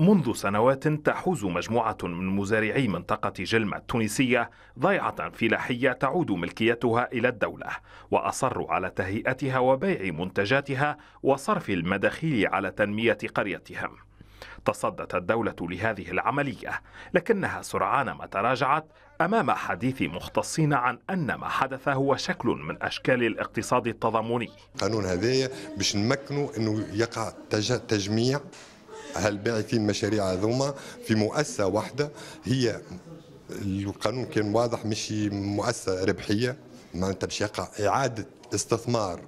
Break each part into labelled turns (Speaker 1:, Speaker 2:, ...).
Speaker 1: منذ سنوات تحوز مجموعة من مزارعي منطقة جلمة التونسية ضيعة فلاحية تعود ملكيتها إلى الدولة وأصروا على تهيئتها وبيع منتجاتها وصرف المداخيل على تنمية قريتهم تصدت الدولة لهذه العملية لكنها سرعان ما تراجعت أمام حديث مختصين عن أن ما حدث هو شكل من أشكال الاقتصاد التضامني القانون هذايا باش نمكنوا أنه يقع تجميع
Speaker 2: هل باعثين مشاريع هذوما في مؤسسه واحده هي القانون كان واضح مش مؤسسه ربحيه معناتها باش يقع اعاده
Speaker 1: استثمار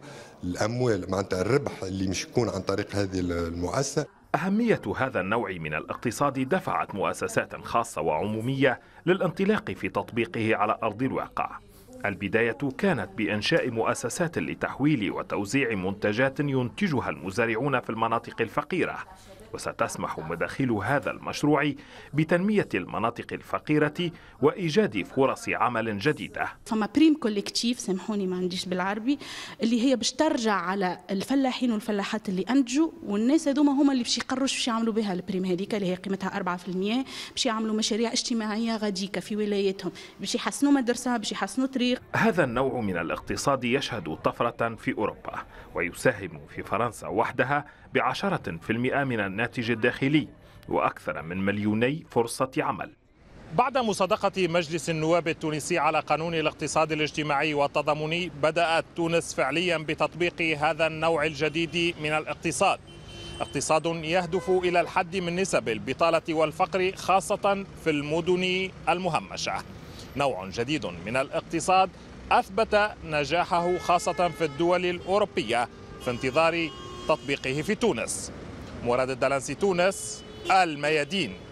Speaker 1: الاموال معناتها الربح اللي مش يكون عن طريق هذه
Speaker 2: المؤسسه
Speaker 1: أهمية هذا النوع من الاقتصاد دفعت مؤسسات خاصة وعمومية للانطلاق في تطبيقه على أرض الواقع البداية كانت بإنشاء مؤسسات لتحويل وتوزيع منتجات ينتجها المزارعون في المناطق الفقيرة وستسمح مداخيل هذا المشروع بتنمية المناطق الفقيرة وإيجاد فرص عمل جديدة
Speaker 3: فما بريم كوليكتيف سامحوني ما عنديش بالعربي اللي هي باش ترجع على الفلاحين والفلاحات اللي أنتجوا والناس هذوما هما اللي باش يقروش باش يعملوا بها البريم هذيك اللي هي قيمتها 4% باش يعملوا مشاريع اجتماعية غاديكة في ولايتهم باش يحسنوا مدرسة باش يحسنوا طريق
Speaker 1: هذا النوع من الاقتصاد يشهد طفرة في أوروبا ويساهم في فرنسا وحدها بعشرة في المئة من الناس الناتج الداخلي وأكثر من مليوني فرصة عمل بعد مصادقة مجلس النواب التونسي على قانون الاقتصاد الاجتماعي والتضامني بدأت تونس فعليا بتطبيق هذا النوع الجديد من الاقتصاد اقتصاد يهدف إلى الحد من نسب البطالة والفقر خاصة في المدن المهمشة نوع جديد من الاقتصاد أثبت نجاحه خاصة في الدول الأوروبية في انتظار تطبيقه في تونس مراد الدلنسي تونس الميادين